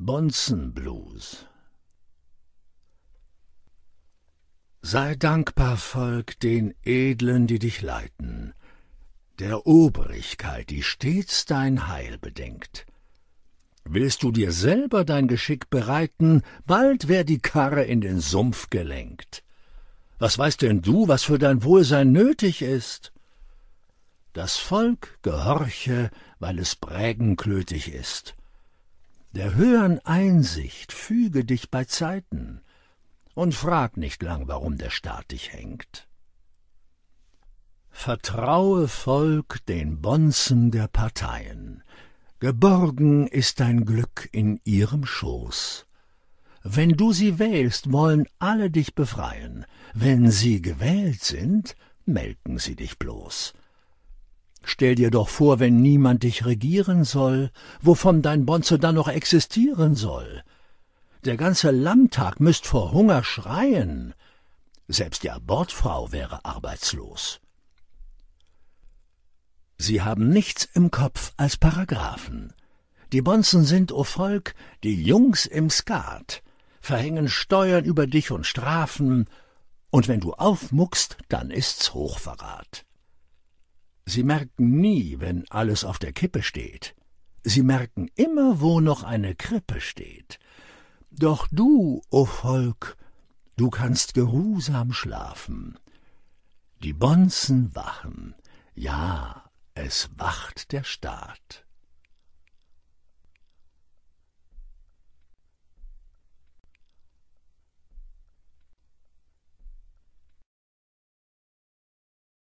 Bonzen Blues Sei dankbar, Volk, den Edlen, die dich leiten, der Obrigkeit, die stets dein Heil bedenkt. Willst du dir selber dein Geschick bereiten, bald wär die Karre in den Sumpf gelenkt. Was weißt denn du, was für dein Wohlsein nötig ist? Das Volk gehorche, weil es prägenklötig ist der höhern Einsicht füge dich bei Zeiten und frag nicht lang, warum der Staat dich hängt. Vertraue, Volk, den Bonzen der Parteien, geborgen ist dein Glück in ihrem Schoß. Wenn du sie wählst, wollen alle dich befreien, wenn sie gewählt sind, melken sie dich bloß. Stell dir doch vor, wenn niemand dich regieren soll, wovon dein Bonze dann noch existieren soll? Der ganze Landtag müsst vor Hunger schreien. Selbst die Abortfrau wäre arbeitslos. Sie haben nichts im Kopf als Paragraphen. Die Bonzen sind, o oh Volk, die Jungs im Skat, verhängen Steuern über dich und Strafen, und wenn du aufmuckst, dann ist's Hochverrat. Sie merken nie, wenn alles auf der Kippe steht. Sie merken immer, wo noch eine Krippe steht. Doch du, o oh Volk, du kannst geruhsam schlafen. Die Bonzen wachen, ja, es wacht der Staat.